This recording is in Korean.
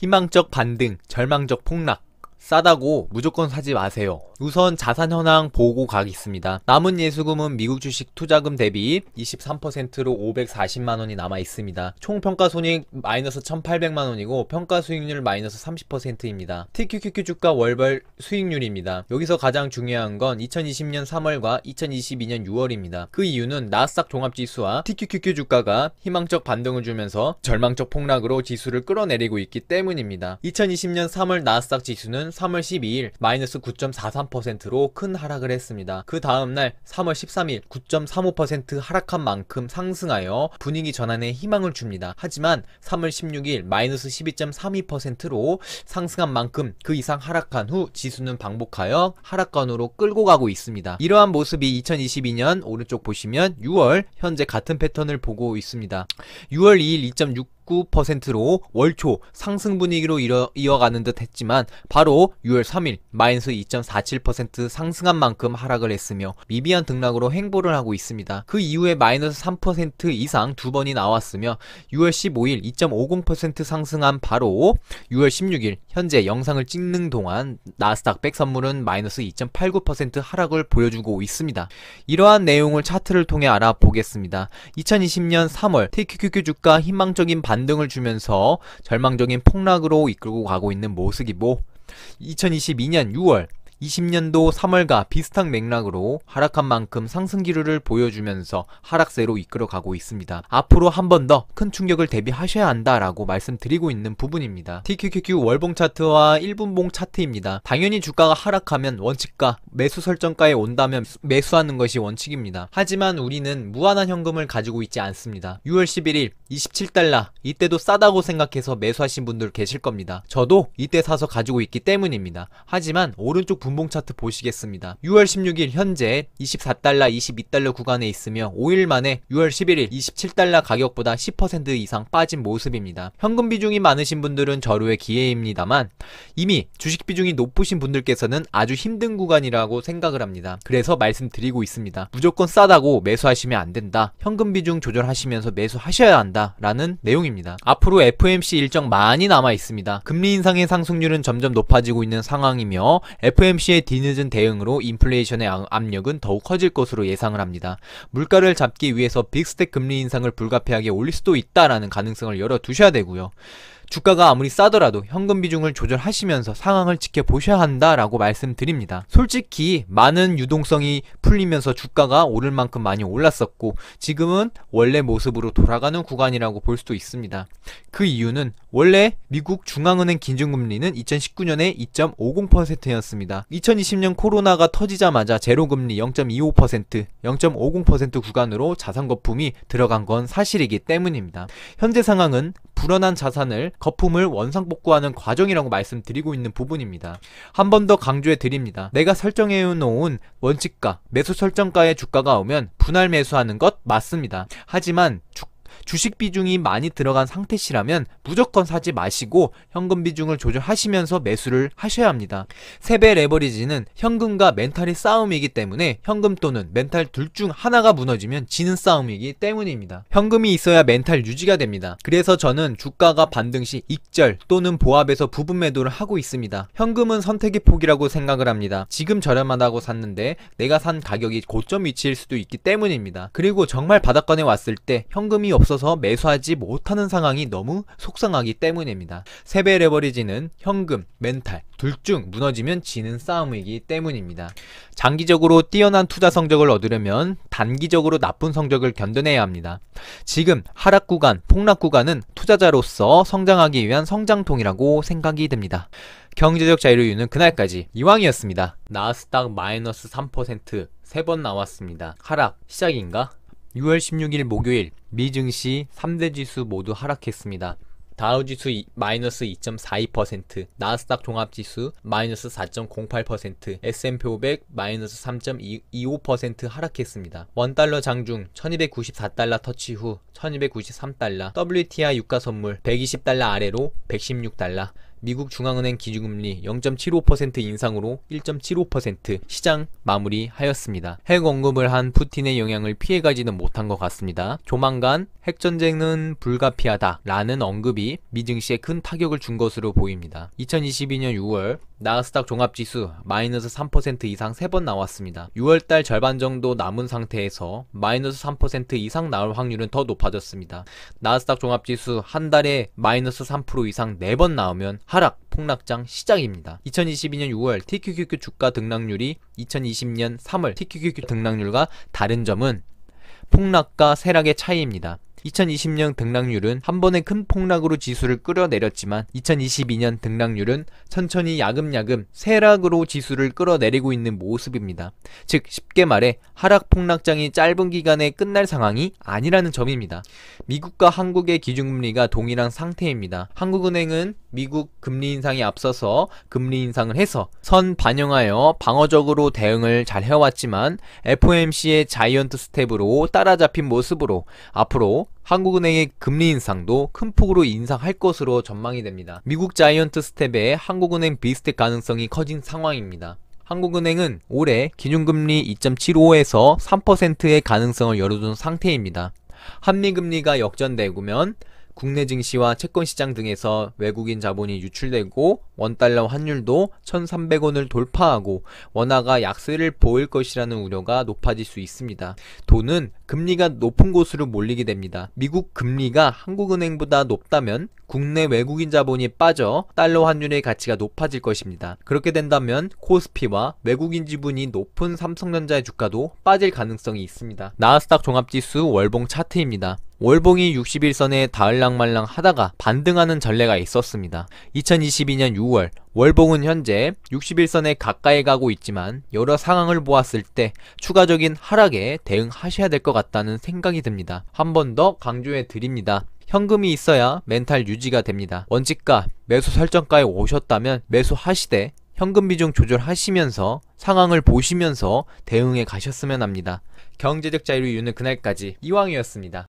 희망적 반등, 절망적 폭락, 싸다고 무조건 사지 마세요. 우선 자산 현황 보고 가겠습니다. 남은 예수금은 미국 주식 투자금 대비 23%로 540만 원이 남아 있습니다. 총 평가 손익 마이너스 1,800만 원이고 평가 수익률 마이너스 30%입니다. TQQQ 주가 월별 수익률입니다. 여기서 가장 중요한 건 2020년 3월과 2022년 6월입니다. 그 이유는 나스닥 종합지수와 TQQQ 주가가 희망적 반등을 주면서 절망적 폭락으로 지수를 끌어내리고 있기 때문입니다. 2020년 3월 나스닥 지수는 3월 12일 마이너스 9.43%로 큰 하락을 했습니다. 그 다음날 3월 13일 9.35% 하락한 만큼 상승하여 분위기 전환에 희망을 줍니다. 하지만 3월 16일 마이너스 12.32%로 상승한 만큼 그 이상 하락한 후 지수는 반복하여 하락관으로 끌고 가고 있습니다. 이러한 모습이 2022년 오른쪽 보시면 6월 현재 같은 패턴을 보고 있습니다. 6월 2일 2.6 19%로 월초 상승 분위기로 이어, 가는듯 했지만 바로 6월 3일 마이너스 2.47% 상승한 만큼 하락을 했으며 미비한 등락으로 횡보를 하고 있습니다. 그 이후에 마이너스 3% 이상 두 번이 나왔으며 6월 15일 2.50% 상승한 바로 6월 16일 현재 영상을 찍는 동안 나스닥 백 선물은 마이너스 2.89% 하락을 보여주고 있습니다. 이러한 내용을 차트를 통해 알아보겠습니다. 2020년 3월 TQQQ 주가 희망적인 반 반등을 주면서 절망적인 폭락으로 이끌고 가고 있는 모습이고 2022년 6월 2 0년도 3월과 비슷한 맥락으로 하락한 만큼 상승 기류를 보여주면서 하락세로 이끌어가고 있습니다. 앞으로 한 번 더 큰 충격을 대비하셔야 한다라고 말씀드리고 있는 부분입니다. TQQQ 월봉 차트와 1분봉 차트입니다. 당연히 주가가 하락하면 원칙과 매수 설정가에 온다면 매수하는 것이 원칙입니다. 하지만 우리는 무한한 현금을 가지고 있지 않습니다. 6월 11일 27달러 이때도 싸다고 생각해서 매수하신 분들 계실 겁니다. 저도 이때 사서 가지고 있기 때문입니다. 하지만 오른쪽 분 분봉 차트 보시겠습니다. 6월 16일 현재 24달러, 22달러 구간에 있으며 5일 만에 6월 11일 27달러 가격보다 10% 이상 빠진 모습입니다. 현금 비중이 많으신 분들은 절호의 기회입니다만 이미 주식 비중이 높으신 분들께서는 아주 힘든 구간이라고 생각을 합니다. 그래서 말씀드리고 있습니다. 무조건 싸다고 매수하시면 안 된다. 현금 비중 조절하시면서 매수하셔야 한다. 라는 내용입니다. 앞으로 FMC o 일정 많이 남아 있습니다. 금리 인상의 상승률은 점점 높아지고 있는 상황이며 FM FOMC의 뒤늦은 대응으로 인플레이션의 압력은 더욱 커질 것으로 예상을 합니다. 물가를 잡기 위해서 빅스텝 금리 인상을 불가피하게 올릴 수도 있다라는 가능성을 열어두셔야 되고요. 주가가 아무리 싸더라도 현금 비중을 조절하시면서 상황을 지켜보셔야 한다라고 말씀드립니다. 솔직히 많은 유동성이 풀리면서 주가가 오를 만큼 많이 올랐었고 지금은 원래 모습으로 돌아가는 구간이라고 볼 수도 있습니다. 그 이유는 원래 미국 중앙은행 기준금리는 2019년에 2.50%였습니다. 2020년 코로나가 터지자마자 제로금리 0.25%, 0.50% 구간으로 자산 거품이 들어간 건 사실이기 때문입니다. 현재 상황은 불어난 자산을 거품을 원상복구하는 과정이라고 말씀드리고 있는 부분입니다. 한 번 더 강조해 드립니다. 내가 설정해 놓은 원칙과 매수 설정가의 주가가 오면 분할 매수하는 것 맞습니다. 하지만 주가 주식 비중이 많이 들어간 상태시라면 무조건 사지 마시고 현금 비중을 조절하시면서 매수를 하셔야 합니다. 세배 레버리지는 현금과 멘탈의 싸움이기 때문에 현금 또는 멘탈 둘 중 하나가 무너지면 지는 싸움이기 때문입니다. 현금이 있어야 멘탈 유지가 됩니다. 그래서 저는 주가가 반등 시 익절 또는 보합에서 부분 매도를 하고 있습니다. 현금은 선택의 폭이라고 생각을 합니다. 지금 저렴하다고 샀는데 내가 산 가격이 고점 위치일 수도 있기 때문입니다. 그리고 정말 바닥권에 왔을 때 현금이 없 없어서 매수하지 못하는 상황이 너무 속상하기 때문입니다. 3배 레버리지는 현금, 멘탈 둘 중 무너지면 지는 싸움이기 때문입니다. 장기적으로 뛰어난 투자 성적을 얻으려면 단기적으로 나쁜 성적을 견뎌내야 합니다. 지금 하락 구간, 폭락 구간은 투자자로서 성장하기 위한 성장통이라고 생각이 됩니다 경제적 자유로유는 그날까지 이왕이었습니다. 나스닥 마이너스 3%세 번 나왔습니다. 하락 시작인가? 6월 16일 목요일 미 증시 3대 지수 모두 하락했습니다. 다우지수 마이너스 2.42%, 나스닥 종합지수 마이너스 4.08%, S&P 500 마이너스 3.25% 하락했습니다. 원달러 장중 1294달러 터치 후 1293달러, WTI 유가선물 120달러 아래로 116달러, 미국 중앙은행 기준금리 0.75% 인상으로 1.75% 시장 마무리하였습니다. 핵 언급을 한 푸틴의 영향을 피해가지는 못한 것 같습니다. 조만간 핵전쟁은 불가피하다라는 언급이 미 증시에 큰 타격을 준 것으로 보입니다. 2022년 6월 나스닥 종합지수 마이너스 3% 이상 3번 나왔습니다. 6월달 절반 정도 남은 상태에서 마이너스 3% 이상 나올 확률은 더 높아졌습니다. 나스닥 종합지수 한 달에 마이너스 3% 이상 4번 나오면 하락 폭락장 시작입니다. 2022년 6월 TQQQ 주가 등락률이 2020년 3월 TQQQ 등락률과 다른 점은 폭락과 세락의 차이입니다. 2020년 등락률은 한 번의 큰 폭락으로 지수를 끌어내렸지만 2022년 등락률은 천천히 야금야금 세락으로 지수를 끌어내리고 있는 모습입니다. 즉 쉽게 말해 하락 폭락장이 짧은 기간에 끝날 상황이 아니라는 점입니다. 미국과 한국의 기준금리가 동일한 상태입니다. 한국은행은 미국 금리 인상에 앞서서 금리 인상을 해서 선 반영하여 방어적으로 대응을 잘 해왔지만 FOMC의 자이언트 스텝으로 따라잡힌 모습으로 앞으로 한국은행의 금리 인상도 큰 폭으로 인상할 것으로 전망이 됩니다. 미국 자이언트 스텝의 한국은행 비슷의 가능성이 커진 상황입니다. 한국은행은 올해 기준금리 2.75에서 3%의 가능성을 열어둔 상태입니다. 한미금리가 역전되고면 국내 증시와 채권 시장 등에서 외국인 자본이 유출되고 원달러 환율도 1,300원을 돌파하고 원화가 약세를 보일 것이라는 우려가 높아질 수 있습니다. 돈은 금리가 높은 곳으로 몰리게 됩니다. 미국 금리가 한국은행보다 높다면 국내 외국인 자본이 빠져 달러 환율의 가치가 높아질 것입니다. 그렇게 된다면 코스피와 외국인 지분이 높은 삼성전자의 주가도 빠질 가능성이 있습니다. 나스닥 종합지수 월봉 차트입니다. 월봉이 61선에 다을랑말랑 하다가 반등하는 전례가 있었습니다. 2022년 6월 월봉은 현재 61선에 가까이 가고 있지만 여러 상황을 보았을 때 추가적인 하락에 대응하셔야 될 것 같다는 생각이 듭니다. 한 번 더 강조해 드립니다. 현금이 있어야 멘탈 유지가 됩니다. 원칙과 매수 설정가에 오셨다면 매수하시되 현금 비중 조절하시면서 상황을 보시면서 대응해 가셨으면 합니다. 경제적 자유를 유는 그날까지 이왕이었습니다.